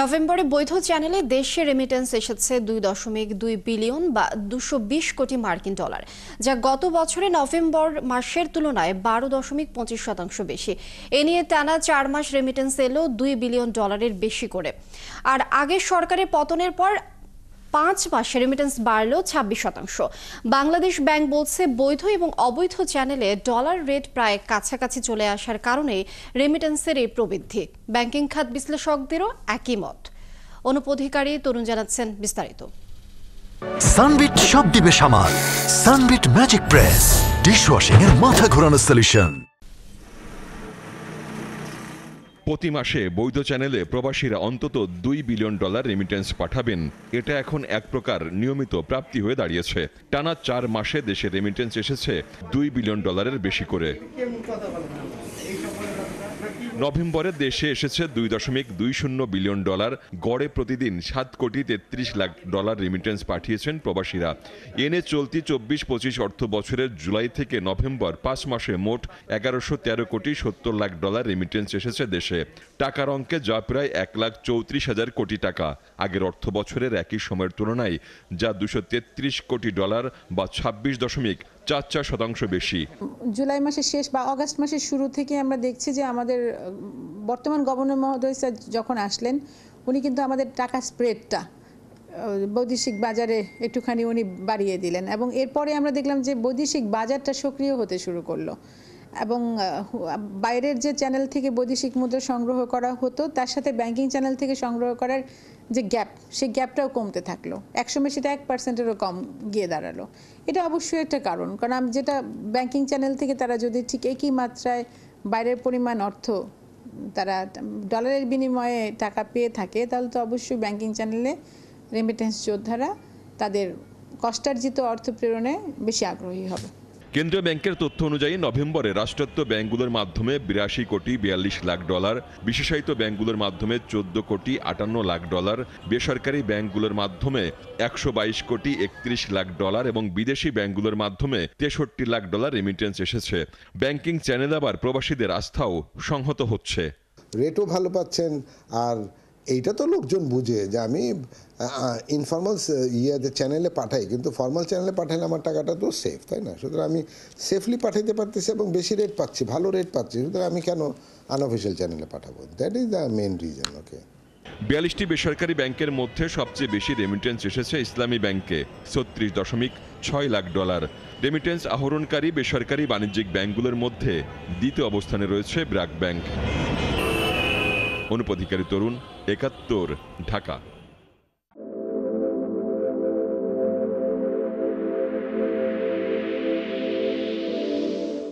নভেম্বরে বৈধ চ্যানেলে দেশে রেমিটেন্স এসেছে দুই দশমিক দুই বিলিয়ন বা দুশো বিশ কোটি মার্কিন ডলার যা গত বছরে নভেম্বর মাসের তুলনায় বারো দশমিক পঁচিশ শতাংশ বেশি এ নিয়ে টানা চার মাস রেমিটেন্স এলো দুই বিলিয়ন ডলারের বেশি করে আর আগে সরকারের পতনের পর পাঁচ মাসে রেমিটেন্স বাড়ল ছাব্বিশ শতাংশ বাংলাদেশ ব্যাংক বলছে বৈধ এবং অবৈধ চ্যানেলে ডলার রেট প্রায় কাছাকাছি চলে আসার কারণে রেমিটেন্সের এই প্রবৃদ্ধি ব্যাংকিং খাত বিশ্লেষকদেরও একই মত অনুপধিকারী তরুণ জানাচ্ছেন বিস্তারিত সানবিট সব দিবে সামাল Sunbit magic press dish washing এর মাথা ঘোরানো সলিউশন প্রতি মাসে বৈধ চ্যানেলে প্রবাসীরা অন্তত দুই বিলিয়ন ডলার রেমিটেন্স পাঠাবেন এটা এখন এক প্রকার নিয়মিত প্রাপ্তি হয়ে দাঁড়িয়েছে টানা চার মাসে দেশে রেমিটেন্স এসেছে দুই বিলিয়ন ডলারের বেশি করে নভেম্বরে দেশে এসেছে দুই দশমিক দুই শূন্য বিলিয়ন ডলার গড়ে প্রতিদিন সাত কোটি তেত্রিশ লাখ ডলার রেমিটেন্স পাঠিয়েছেন প্রবাসীরা এনে চলতি চব্বিশ পঁচিশ অর্থ বছরের জুলাই থেকে নভেম্বর পাঁচ মাসে মোট এগারোশো তেরো কোটি সত্তর লাখ ডলার রেমিটেন্স এসেছে দেশে টাকার অঙ্কে যা প্রায় এক লাখ চৌত্রিশ হাজার কোটি টাকা আগের অর্থ বছরের একই সময়ের তুলনায় যা দুশো তেত্রিশ কোটি ডলার বা ছাব্বিশ দশমিক চার চার শতাংশ বেশি জুলাই মাসের শেষ বা অগাস্ট মাসের শুরু থেকে আমরা দেখছি যে আমাদের বর্তমান গভর্নর মহোদয় স্যার যখন আসলেন উনি কিন্তু আমাদের টাকা স্প্রেডটা বৈদেশিক বাজারে একটুখানি উনি বাড়িয়ে দিলেন এবং এরপরে আমরা দেখলাম যে বৈদেশিক বাজারটা সক্রিয় হতে শুরু করলো এবং বাইরের যে চ্যানেল থেকে বৈদেশিক মুদ্রা সংগ্রহ করা হতো তার সাথে ব্যাংকিং চ্যানেল থেকে সংগ্রহ করার যে গ্যাপ সেই গ্যাপটাও কমতে থাকলো একসময় সেটা এক পার্সেন্টেরও কম গিয়ে দাঁড়ালো এটা অবশ্যই একটা কারণ কারণ আমি যেটা ব্যাংকিং চ্যানেল থেকে তারা যদি ঠিক একই মাত্রায় বাইরের পরিমাণ অর্থ তারা ডলারের বিনিময়ে টাকা পেয়ে থাকে তাহলে তো অবশ্যই ব্যাংকিং চ্যানেলে রেমিটেন্স যোদ্ধারা তাদের কষ্টার্জিত অর্থ প্রেরণে বেশি আগ্রহী হবে কেন্দ্রীয় ব্যাংকের তথ্য অনুযায়ী নভেম্বরে রাষ্ট্রায়ত্ত ব্যাংকগুলোর মাধ্যমে বিরাশি কোটি বিয়াল্লিশ লাখ ডলার বিশেষায়িত ব্যাংকগুলোর মাধ্যমে চোদ্দ কোটি আটান্ন লাখ ডলার বেসরকারি ব্যাংকগুলোর মাধ্যমে একশো বাইশ কোটি একত্রিশ লাখ ডলার এবং বিদেশি ব্যাংকগুলোর মাধ্যমে তেষট্টি লাখ ডলার রেমিটেন্স এসেছে ব্যাংকিং চ্যানেল আবার প্রবাসীদের আস্থাও সংহত হচ্ছে রেটও ভালো পাচ্ছেন আর এইটা তো লোকজন বুঝে যে আমি ইনফর্মাল ইয়ে চ্যানেলে পাঠাই কিন্তু ফর্মাল চ্যানেলে পাঠালে আমার টাকাটা তো সেফ তাই না সুতরাং আমি সেফলি পাঠাইতে পারতেছি এবং বেশি রেট পাচ্ছি ভালো রেট পাচ্ছি সুতরাং আমি কেন আনঅফিসিয়াল চ্যানেলে পাঠাবো that is the main reason okay বিয়াল্লিশটি বেসরকারি ব্যাংকের মধ্যে সবচেয়ে বেশি রেমিটেন্স এসেছে ইসলামী ব্যাংকে ছত্রিশ দশমিক ছয় লাখ ডলার রেমিটেন্স আহরণকারী বেসরকারি বাণিজ্যিক ব্যাংকগুলোর মধ্যে দ্বিতীয় অবস্থানে রয়েছে ব্র্যাক ব্যাংক অনুপাধিকারী তরুণ एक ढाका